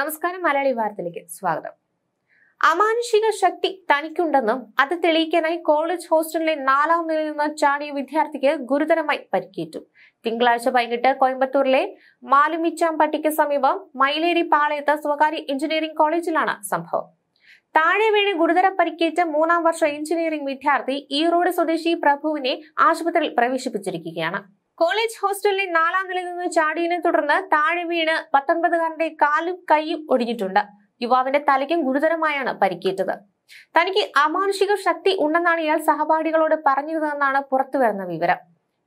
നമസ്കാരം മലയാളി വാർത്തയിലേക്ക് സ്വാഗതം അമാനുഷിക ശക്തി തനിക്കുണ്ടെന്നും അത് തെളിയിക്കാനായി കോളേജ് ഹോസ്റ്റലിലെ നാലാം നിലയിൽ നിന്ന് ചാടിയ വിദ്യാർത്ഥിക്ക് ഗുരുതരമായി പരിക്കേറ്റു തിങ്കളാഴ്ച വൈകിട്ട് കോയമ്പത്തൂരിലെ മാലുമിച്ചാമ്പട്ടിക്ക് സമീപം മൈലേരി പാളയത്ത് സ്വകാര്യ എഞ്ചിനീയറിംഗ് കോളേജിലാണ് സംഭവം താഴെ വീണ് ഗുരുതര പരിക്കേറ്റ മൂന്നാം വർഷ എഞ്ചിനീയറിംഗ് വിദ്യാർത്ഥി ഈറോഡ് സ്വദേശി പ്രഭുവിനെ ആശുപത്രിയിൽ പ്രവേശിപ്പിച്ചിരിക്കുകയാണ് കോളേജ് ഹോസ്റ്റലിലെ നാലാം നിലയിൽ നിന്ന് ചാടിയതിനെ തുടർന്ന് താഴെ വീണ് പത്തൊൻപതുകാരന്റെ കാലും കൈയും ഒടിഞ്ഞിട്ടുണ്ട് യുവാവിന്റെ തലയ്ക്കും ഗുരുതരമായാണ് പരിക്കേറ്റത് തനിക്ക് അമാനുഷിക ശക്തി ഉണ്ടെന്നാണ് ഇയാൾ സഹപാഠികളോട് പറഞ്ഞിരുന്നതെന്നാണ് പുറത്തുവരുന്ന വിവരം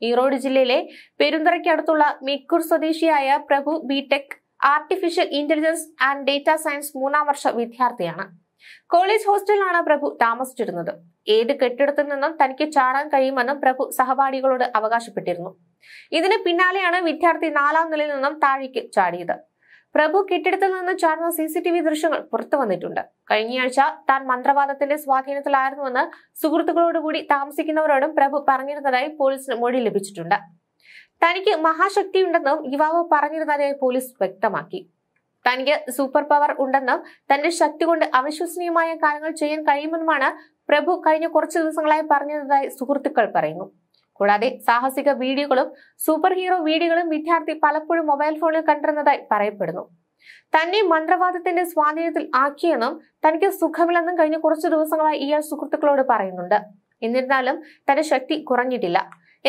ഈറോഡ് ജില്ലയിലെ പെരുന്തറയ്ക്കടുത്തുള്ള മിക്കൂർ സ്വദേശിയായ Prabhu BTech artificial intelligence and data science മൂന്നാം വർഷ വിദ്യാർത്ഥിയാണ് കോളേജ് ഹോസ്റ്റലിലാണ് പ്രഭു താമസിച്ചിരുന്നത് ഏത് കെട്ടിടത്തിൽ നിന്നും തനിക്ക് ചാടാൻ കഴിയുമെന്നും പ്രഭു സഹപാഠികളോട് അവകാശപ്പെട്ടിരുന്നു ഇതിന് പിന്നാലെയാണ് വിദ്യാർത്ഥി നാലാം നിലയിൽ നിന്നും താഴേക്ക് ചാടിയത് പ്രഭു കെട്ടിടത്തിൽ നിന്ന് ചാടുന്ന സി സി ടി വി ദൃശ്യങ്ങൾ പുറത്തു വന്നിട്ടുണ്ട് കഴിഞ്ഞയാഴ്ച താൻ മന്ത്രവാദത്തിന്റെ സ്വാധീനത്തിലായിരുന്നുവെന്ന് സുഹൃത്തുക്കളോടുകൂടി താമസിക്കുന്നവരോടും പ്രഭു പറഞ്ഞിരുന്നതായി പോലീസിന് മൊഴി ലഭിച്ചിട്ടുണ്ട് തനിക്ക് മഹാശക്തിയുണ്ടെന്നും യുവാവ് പറഞ്ഞിരുന്നതായി പോലീസ് വ്യക്തമാക്കി തനിക്ക് സൂപ്പർ പവർ ഉണ്ടെന്നും തന്റെ ശക്തി കൊണ്ട് അവിശ്വസനീയമായ കാര്യങ്ങൾ ചെയ്യാൻ കഴിയുമെന്നുമാണ് പ്രഭു കഴിഞ്ഞ കുറച്ചു ദിവസങ്ങളായി പറഞ്ഞതായി സുഹൃത്തുക്കൾ പറയുന്നു കൂടാതെ സാഹസിക വീഡിയോകളും സൂപ്പർ ഹീറോ വീഡിയോകളും വിദ്യാർത്ഥി പലപ്പോഴും മൊബൈൽ ഫോണിൽ കണ്ടിരുന്നതായി പറയപ്പെടുന്നു തന്നെ മന്ത്രവാദത്തിന്റെ സ്വാധീനത്തിൽ ആക്കിയെന്നും തനിക്ക് സുഖമില്ലെന്നും കഴിഞ്ഞ കുറച്ചു ദിവസങ്ങളായി ഇയാൾ സുഹൃത്തുക്കളോട് പറയുന്നുണ്ട് എന്നിരുന്നാലും തന്റെ ശക്തി കുറഞ്ഞിട്ടില്ല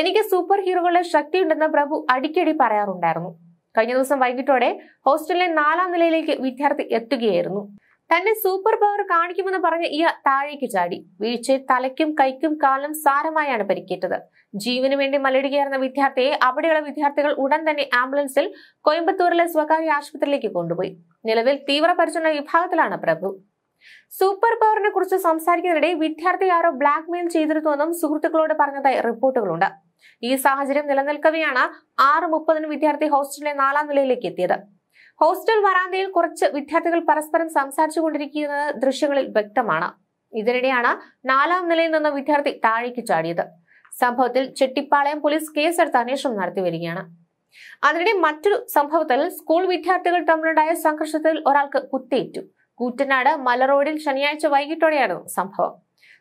എനിക്ക് സൂപ്പർ ഹീറോകളുടെ ശക്തിയുണ്ടെന്ന് പ്രഭു അടിക്കടി പറയാറുണ്ടായിരുന്നു കഴിഞ്ഞ ദിവസം വൈകിട്ടോടെ ഹോസ്റ്റലിലെ നാലാം നിലയിലേക്ക് വിദ്യാർത്ഥി എത്തുകയായിരുന്നു തന്നെ സൂപ്പർ പവർ കാണിക്കുമെന്ന് പറഞ്ഞ് ഇയാൾ താഴേക്ക് ചാടി വീഴ്ച തലയ്ക്കും കൈക്കും കാലും സാരമായാണ് പരിക്കേറ്റത് ജീവന് വേണ്ടി മലയിടുകയായിരുന്ന വിദ്യാർത്ഥിയെ അവിടെയുള്ള വിദ്യാർത്ഥികൾ ഉടൻ തന്നെ ആംബുലൻസിൽ കോയമ്പത്തൂരിലെ സ്വകാര്യ ആശുപത്രിയിലേക്ക് കൊണ്ടുപോയി നിലവിൽ തീവ്ര പരിചരണ വിഭാഗത്തിലാണ് പ്രഭു സൂപ്പർ പവറിനെ കുറിച്ച് സംസാരിക്കുന്നതിനിടെ വിദ്യാർത്ഥി ആരോ ബ്ലാക്ക് മെയിൽ ചെയ്തിരുന്നുവെന്നും സുഹൃത്തുക്കളോട് പറഞ്ഞതായി റിപ്പോർട്ടുകളുണ്ട് ഈ സാഹചര്യം നിലനിൽക്കവെയാണ് ആറ് മുപ്പതിന് വിദ്യാർത്ഥി ഹോസ്റ്റലിലെ നാലാം നിലയിലേക്ക് എത്തിയത് ഹോസ്റ്റൽ വരാന്തയിൽ കുറച്ച് വിദ്യാർത്ഥികൾ പരസ്പരം സംസാരിച്ചുകൊണ്ടിരിക്കുന്നത് ദൃശ്യങ്ങളിൽ വ്യക്തമാണ് ഇതിനിടെയാണ് നാലാം നിലയിൽ നിന്ന് വിദ്യാർത്ഥി താഴേക്ക് ചാടിയത് സംഭവത്തിൽ ചെട്ടിപ്പാളയം പോലീസ് കേസെടുത്ത് അന്വേഷണം നടത്തി വരികയാണ് അതിനിടെ മറ്റൊരു സംഭവത്തിൽ സ്കൂൾ വിദ്യാർത്ഥികൾ തമ്മിലുണ്ടായ സംഘർഷത്തിൽ ഒരാൾക്ക് കുത്തേറ്റു കൂറ്റനാട് മലറോഡിൽ ശനിയാഴ്ച വൈകിട്ടോടെയാണ് സംഭവം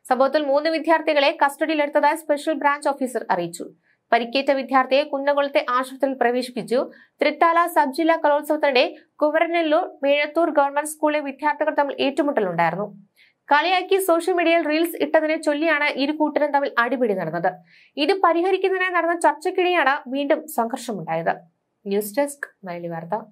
സംഭവത്തിൽ മൂന്ന് വിദ്യാർത്ഥികളെ കസ്റ്റഡിയിലെടുത്തതായി സ്പെഷ്യൽ ബ്രാഞ്ച് ഓഫീസർ അറിയിച്ചു പരിക്കേറ്റ വിദ്യാർത്ഥിയെ കുന്നകുളത്തെ ആശുപത്രിയിൽ പ്രവേശിപ്പിച്ചു തൃത്താല സബ് ജില്ലാ കലോത്സവത്തിനിടെ കുവരനെല്ലൂർ മേഴത്തൂർ ഗവൺമെന്റ് സ്കൂളിലെ വിദ്യാർത്ഥികൾ തമ്മിൽ ഏറ്റുമുട്ടലുണ്ടായിരുന്നു കളിയാക്കി സോഷ്യൽ മീഡിയയിൽ റീൽസ് ഇട്ടതിനെ ചൊല്ലിയാണ് ഇരു കൂട്ടരും തമ്മിൽ അടിപിടി നടന്നത് ഇത് പരിഹരിക്കുന്നതിനായി നടന്ന ചർച്ചയ്ക്കിടെയാണ് വീണ്ടും സംഘർഷമുണ്ടായത് ന്യൂസ് ഡെസ്ക് മലയാളി വാർത്ത